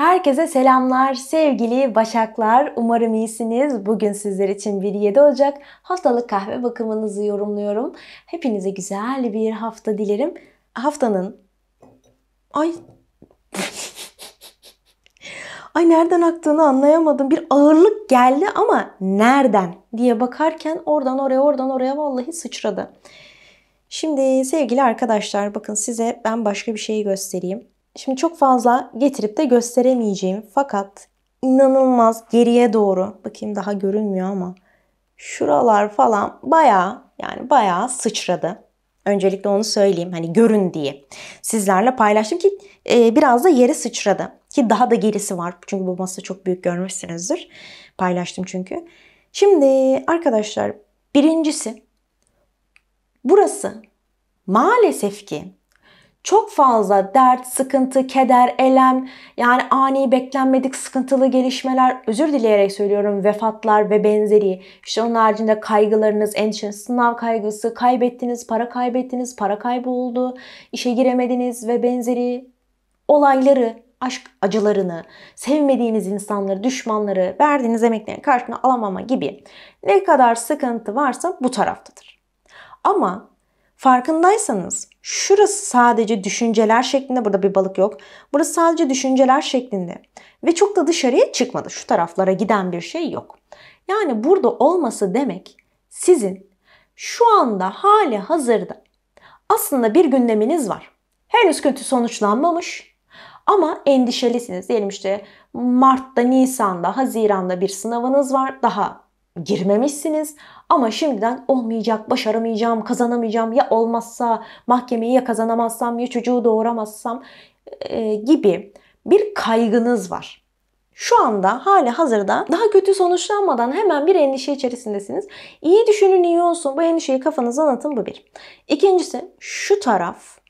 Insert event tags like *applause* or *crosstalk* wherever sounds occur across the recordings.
Herkese selamlar sevgili Başaklar. Umarım iyisiniz. Bugün sizler için bir 7 Ocak haftalık kahve bakımınızı yorumluyorum. Hepinize güzel bir hafta dilerim. Haftanın... Ay... *laughs* Ay nereden aktığını anlayamadım. Bir ağırlık geldi ama nereden diye bakarken oradan oraya oradan oraya vallahi sıçradı. Şimdi sevgili arkadaşlar bakın size ben başka bir şeyi göstereyim. Şimdi çok fazla getirip de gösteremeyeceğim fakat inanılmaz geriye doğru bakayım daha görünmüyor ama şuralar falan bayağı yani bayağı sıçradı. Öncelikle onu söyleyeyim hani görün diye. Sizlerle paylaştım ki e, biraz da yere sıçradı. Ki daha da gerisi var. Çünkü bu masa çok büyük görmüşsünüzdür. Paylaştım çünkü. Şimdi arkadaşlar birincisi burası maalesef ki çok fazla dert, sıkıntı, keder, elem, yani ani beklenmedik sıkıntılı gelişmeler, özür dileyerek söylüyorum, vefatlar ve benzeri. İşte onun haricinde kaygılarınız, endişeniz, sınav kaygısı, kaybettiniz, para kaybettiniz, para kaybı oldu, işe giremediniz ve benzeri olayları, aşk acılarını, sevmediğiniz insanları, düşmanları, verdiğiniz emeklerin karşılığını alamama gibi ne kadar sıkıntı varsa bu taraftadır. Ama Farkındaysanız şurası sadece düşünceler şeklinde burada bir balık yok. Burası sadece düşünceler şeklinde ve çok da dışarıya çıkmadı. Şu taraflara giden bir şey yok. Yani burada olması demek sizin şu anda hali hazırda aslında bir gündeminiz var. Henüz kötü sonuçlanmamış ama endişelisiniz. Diyelim işte Mart'ta, Nisan'da, Haziran'da bir sınavınız var. Daha girmemişsiniz ama şimdiden olmayacak, başaramayacağım, kazanamayacağım ya olmazsa mahkemeyi ya kazanamazsam ya çocuğu doğuramazsam e, gibi bir kaygınız var. Şu anda hali hazırda daha kötü sonuçlanmadan hemen bir endişe içerisindesiniz. İyi düşünün iyi olsun bu endişeyi kafanıza anlatın bu bir. İkincisi şu taraf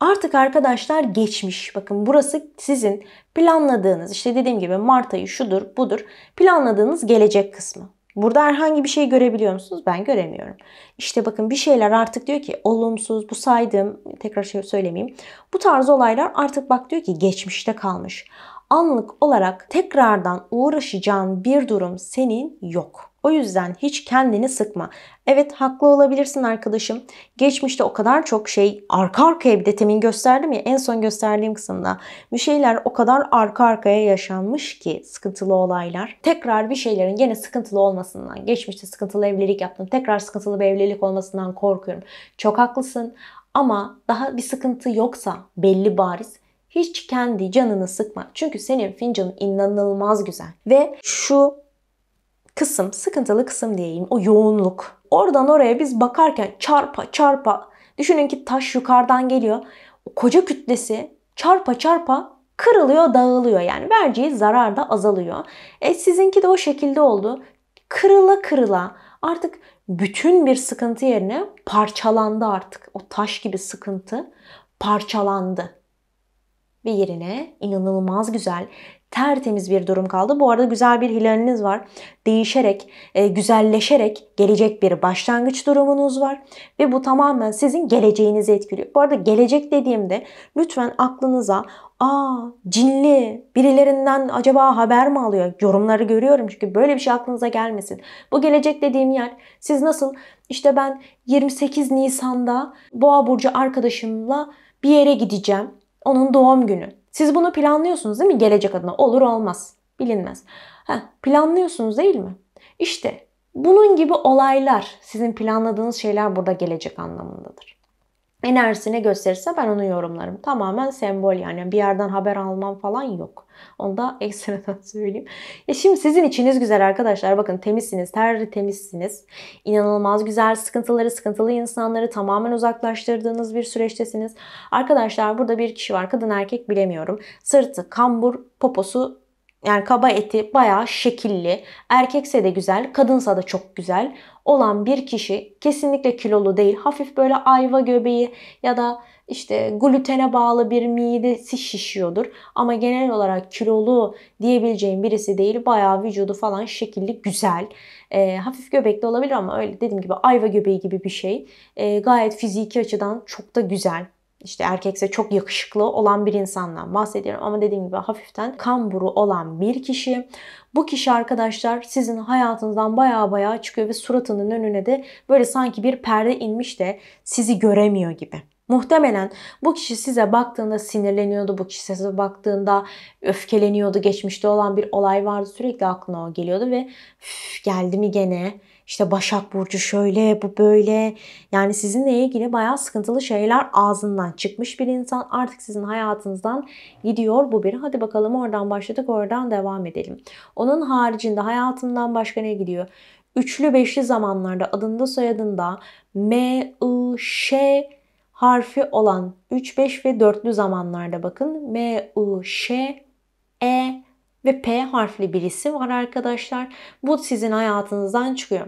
Artık arkadaşlar geçmiş. Bakın burası sizin planladığınız işte dediğim gibi Mart ayı şudur budur planladığınız gelecek kısmı. Burada herhangi bir şey görebiliyor musunuz? Ben göremiyorum. İşte bakın bir şeyler artık diyor ki olumsuz, bu saydığım, tekrar şey söylemeyeyim. Bu tarz olaylar artık bak diyor ki geçmişte kalmış. Anlık olarak tekrardan uğraşacağın bir durum senin yok. O yüzden hiç kendini sıkma. Evet haklı olabilirsin arkadaşım. Geçmişte o kadar çok şey arka arkaya bir de temin gösterdim ya en son gösterdiğim kısımda. Bir şeyler o kadar arka arkaya yaşanmış ki sıkıntılı olaylar. Tekrar bir şeylerin gene sıkıntılı olmasından, geçmişte sıkıntılı evlilik yaptım, tekrar sıkıntılı bir evlilik olmasından korkuyorum. Çok haklısın ama daha bir sıkıntı yoksa belli bariz hiç kendi canını sıkma. Çünkü senin fincanın inanılmaz güzel. Ve şu kısım, sıkıntılı kısım diyeyim. O yoğunluk. Oradan oraya biz bakarken çarpa çarpa düşünün ki taş yukarıdan geliyor. O koca kütlesi çarpa çarpa kırılıyor, dağılıyor. Yani vereceği zarar da azalıyor. E sizinki de o şekilde oldu. Kırıla kırıla artık bütün bir sıkıntı yerine parçalandı artık. O taş gibi sıkıntı parçalandı. Ve yerine inanılmaz güzel tertemiz bir durum kaldı. Bu arada güzel bir hilaliniz var. Değişerek, e, güzelleşerek gelecek bir başlangıç durumunuz var. Ve bu tamamen sizin geleceğinizi etkiliyor. Bu arada gelecek dediğimde lütfen aklınıza aa cinli birilerinden acaba haber mi alıyor? Yorumları görüyorum çünkü böyle bir şey aklınıza gelmesin. Bu gelecek dediğim yer siz nasıl işte ben 28 Nisan'da Boğa Burcu arkadaşımla bir yere gideceğim. Onun doğum günü. Siz bunu planlıyorsunuz değil mi? Gelecek adına olur olmaz. Bilinmez. Heh, planlıyorsunuz değil mi? İşte bunun gibi olaylar, sizin planladığınız şeyler burada gelecek anlamındadır enerjisine gösterirse ben onu yorumlarım. Tamamen sembol yani bir yerden haber almam falan yok. Onu da *laughs* ekstradan söyleyeyim. Ya e şimdi sizin içiniz güzel arkadaşlar. Bakın temizsiniz, tertemizsiniz. İnanılmaz güzel sıkıntıları, sıkıntılı insanları tamamen uzaklaştırdığınız bir süreçtesiniz. Arkadaşlar burada bir kişi var. Kadın erkek bilemiyorum. Sırtı, kambur, poposu yani kaba eti bayağı şekilli. Erkekse de güzel, kadınsa da çok güzel olan bir kişi kesinlikle kilolu değil. Hafif böyle ayva göbeği ya da işte glutene bağlı bir midesi şişiyordur. Ama genel olarak kilolu diyebileceğim birisi değil. Bayağı vücudu falan şekilli güzel. E, hafif göbekli olabilir ama öyle dediğim gibi ayva göbeği gibi bir şey. E, gayet fiziki açıdan çok da güzel işte erkekse çok yakışıklı olan bir insandan bahsediyorum ama dediğim gibi hafiften kamburu olan bir kişi. Bu kişi arkadaşlar sizin hayatınızdan baya baya çıkıyor ve suratının önüne de böyle sanki bir perde inmiş de sizi göremiyor gibi. Muhtemelen bu kişi size baktığında sinirleniyordu, bu kişi size baktığında öfkeleniyordu, geçmişte olan bir olay vardı sürekli aklına o geliyordu ve geldi mi gene işte Başak Burcu şöyle, bu böyle. Yani sizinle ilgili bayağı sıkıntılı şeyler ağzından çıkmış bir insan artık sizin hayatınızdan gidiyor bu biri. Hadi bakalım oradan başladık, oradan devam edelim. Onun haricinde hayatımdan başka ne gidiyor? Üçlü beşli zamanlarda adında soyadında M, I, Ş harfi olan 3, 5 ve 4'lü zamanlarda bakın. M, I, Ş, E, ve P harfli birisi var arkadaşlar. Bu sizin hayatınızdan çıkıyor.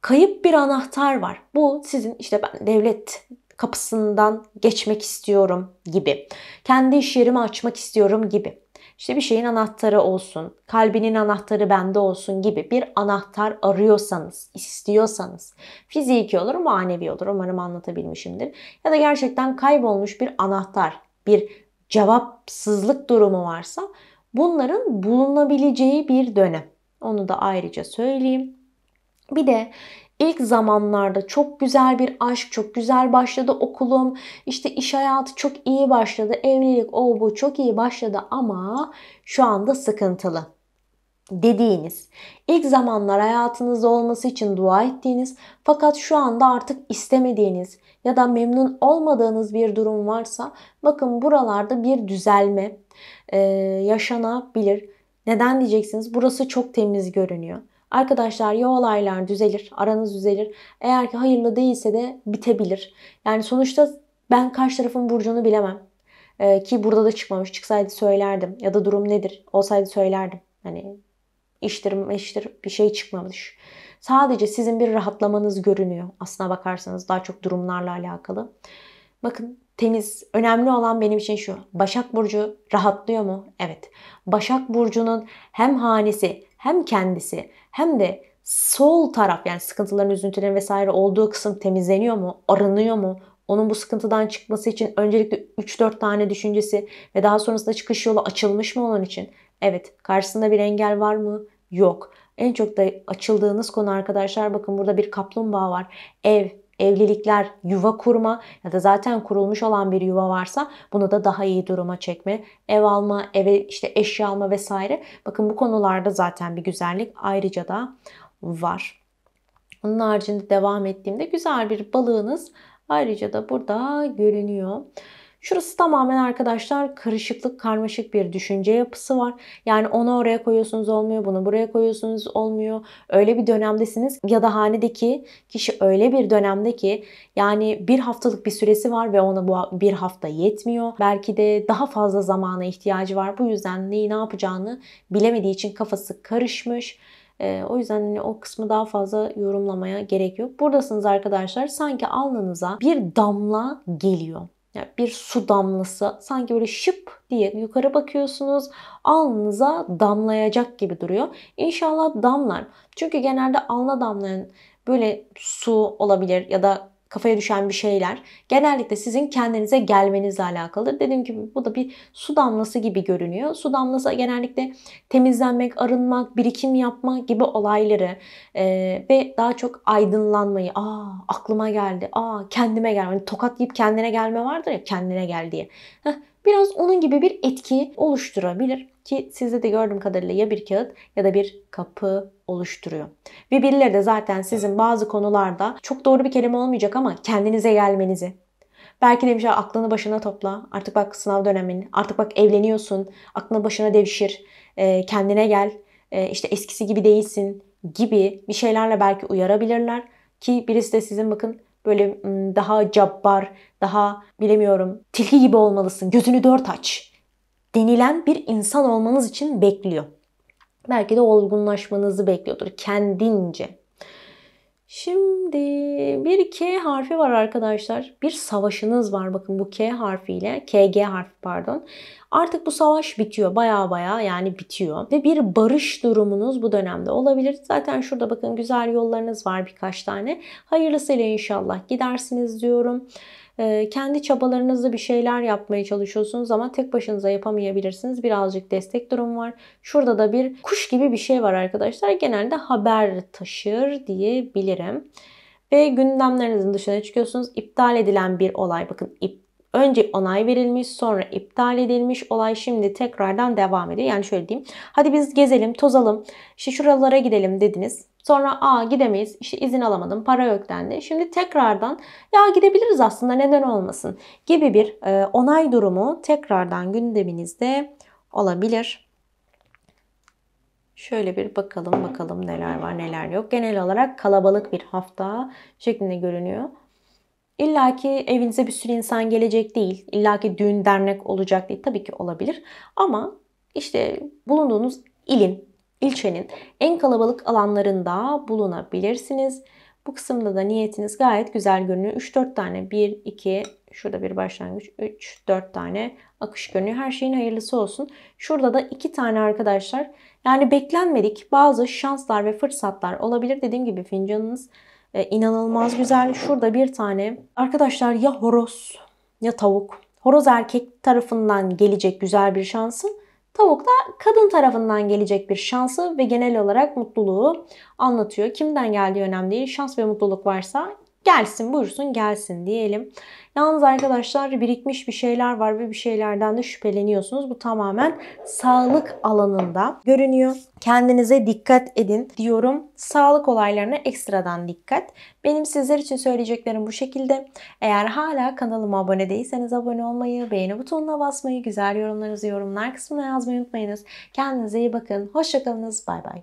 Kayıp bir anahtar var. Bu sizin işte ben devlet kapısından geçmek istiyorum gibi. Kendi iş yerimi açmak istiyorum gibi. İşte bir şeyin anahtarı olsun, kalbinin anahtarı bende olsun gibi bir anahtar arıyorsanız, istiyorsanız fiziki olur, manevi olur. Umarım anlatabilmişimdir. Ya da gerçekten kaybolmuş bir anahtar, bir cevapsızlık durumu varsa bunların bulunabileceği bir dönem. Onu da ayrıca söyleyeyim. Bir de ilk zamanlarda çok güzel bir aşk, çok güzel başladı okulum, işte iş hayatı çok iyi başladı, evlilik o bu çok iyi başladı ama şu anda sıkıntılı dediğiniz, ilk zamanlar hayatınızda olması için dua ettiğiniz fakat şu anda artık istemediğiniz ya da memnun olmadığınız bir durum varsa bakın buralarda bir düzelme e, yaşanabilir. Neden diyeceksiniz? Burası çok temiz görünüyor. Arkadaşlar ya olaylar düzelir, aranız düzelir. Eğer ki hayırlı değilse de bitebilir. Yani sonuçta ben karşı tarafın burcunu bilemem. Ee, ki burada da çıkmamış. Çıksaydı söylerdim. Ya da durum nedir? Olsaydı söylerdim. Hani iştir meştir bir şey çıkmamış. Sadece sizin bir rahatlamanız görünüyor. Aslına bakarsanız daha çok durumlarla alakalı. Bakın temiz. Önemli olan benim için şu. Başak Burcu rahatlıyor mu? Evet. Başak Burcu'nun hem hanesi hem kendisi hem de sol taraf yani sıkıntıların, üzüntülerin vesaire olduğu kısım temizleniyor mu? Arınıyor mu? Onun bu sıkıntıdan çıkması için öncelikle 3-4 tane düşüncesi ve daha sonrasında çıkış yolu açılmış mı onun için? Evet. Karşısında bir engel var mı? Yok. En çok da açıldığınız konu arkadaşlar bakın burada bir kaplumbağa var. Ev, evlilikler, yuva kurma ya da zaten kurulmuş olan bir yuva varsa bunu da daha iyi duruma çekme, ev alma, eve işte eşya alma vesaire. Bakın bu konularda zaten bir güzellik ayrıca da var. Onun haricinde devam ettiğimde güzel bir balığınız ayrıca da burada görünüyor. Şurası tamamen arkadaşlar karışıklık, karmaşık bir düşünce yapısı var. Yani onu oraya koyuyorsunuz olmuyor, bunu buraya koyuyorsunuz olmuyor. Öyle bir dönemdesiniz ya da hanedeki kişi öyle bir dönemde ki yani bir haftalık bir süresi var ve ona bu bir hafta yetmiyor. Belki de daha fazla zamana ihtiyacı var. Bu yüzden neyi ne yapacağını bilemediği için kafası karışmış. Ee, o yüzden hani o kısmı daha fazla yorumlamaya gerek yok. Buradasınız arkadaşlar. Sanki alnınıza bir damla geliyor yani bir su damlası sanki böyle şıp diye yukarı bakıyorsunuz. Alnınıza damlayacak gibi duruyor. İnşallah damlar. Çünkü genelde alna damlayan böyle su olabilir ya da kafaya düşen bir şeyler genellikle sizin kendinize gelmenizle alakalıdır. Dediğim gibi bu da bir su damlası gibi görünüyor. Su damlası genellikle temizlenmek, arınmak, birikim yapma gibi olayları e, ve daha çok aydınlanmayı, aa aklıma geldi, aa kendime gelme Hani tokat yiyip kendine gelme vardır ya kendine gel diye. Heh, biraz onun gibi bir etki oluşturabilir. Ki sizde de gördüğüm kadarıyla ya bir kağıt ya da bir kapı oluşturuyor. Ve birileri de zaten sizin bazı konularda çok doğru bir kelime olmayacak ama kendinize gelmenizi, Belki demiş ya aklını başına topla. Artık bak sınav dönemin. Artık bak evleniyorsun. Aklını başına devşir. E, kendine gel. E, işte eskisi gibi değilsin gibi bir şeylerle belki uyarabilirler. Ki birisi de sizin bakın böyle daha cabbar, daha bilemiyorum tilki gibi olmalısın. Gözünü dört aç denilen bir insan olmanız için bekliyor. Belki de olgunlaşmanızı bekliyordur kendince. Şimdi bir K harfi var arkadaşlar. Bir savaşınız var bakın bu K harfiyle. KG harfi pardon. Artık bu savaş bitiyor. Baya baya yani bitiyor. Ve bir barış durumunuz bu dönemde olabilir. Zaten şurada bakın güzel yollarınız var birkaç tane. Hayırlısıyla inşallah gidersiniz diyorum. Ee, kendi çabalarınızla bir şeyler yapmaya çalışıyorsunuz ama tek başınıza yapamayabilirsiniz. Birazcık destek durum var. Şurada da bir kuş gibi bir şey var arkadaşlar. Genelde haber taşır diyebilirim. Ve gündemlerinizin dışına çıkıyorsunuz. İptal edilen bir olay. Bakın iptal Önce onay verilmiş, sonra iptal edilmiş olay şimdi tekrardan devam ediyor. Yani şöyle diyeyim. Hadi biz gezelim, tozalım, işte şuralara gidelim dediniz. Sonra a gidemeyiz işte izin alamadım para yok dendi. Şimdi tekrardan ya gidebiliriz aslında neden olmasın gibi bir e, onay durumu tekrardan gündeminizde olabilir. Şöyle bir bakalım bakalım neler var neler yok. Genel olarak kalabalık bir hafta şeklinde görünüyor. İlla ki evinize bir sürü insan gelecek değil. İlla ki düğün dernek olacak değil. Tabii ki olabilir. Ama işte bulunduğunuz ilin ilçenin en kalabalık alanlarında bulunabilirsiniz. Bu kısımda da niyetiniz gayet güzel görünüyor. 3-4 tane 1, 2, şurada bir başlangıç 3, 4 tane akış görünüyor. Her şeyin hayırlısı olsun. Şurada da 2 tane arkadaşlar. Yani beklenmedik bazı şanslar ve fırsatlar olabilir. Dediğim gibi fincanınız e, inanılmaz güzel. Şurada bir tane arkadaşlar ya horoz ya tavuk. Horoz erkek tarafından gelecek güzel bir şansın. Tavuk da kadın tarafından gelecek bir şansı ve genel olarak mutluluğu anlatıyor. Kimden geldiği önemli değil. Şans ve mutluluk varsa gelsin buyursun gelsin diyelim. Yalnız arkadaşlar birikmiş bir şeyler var ve bir şeylerden de şüpheleniyorsunuz. Bu tamamen sağlık alanında görünüyor. Kendinize dikkat edin diyorum. Sağlık olaylarına ekstradan dikkat. Benim sizler için söyleyeceklerim bu şekilde. Eğer hala kanalıma abone değilseniz abone olmayı, beğeni butonuna basmayı, güzel yorumlarınızı yorumlar kısmına yazmayı unutmayınız. Kendinize iyi bakın. Hoşçakalınız. Bay bay.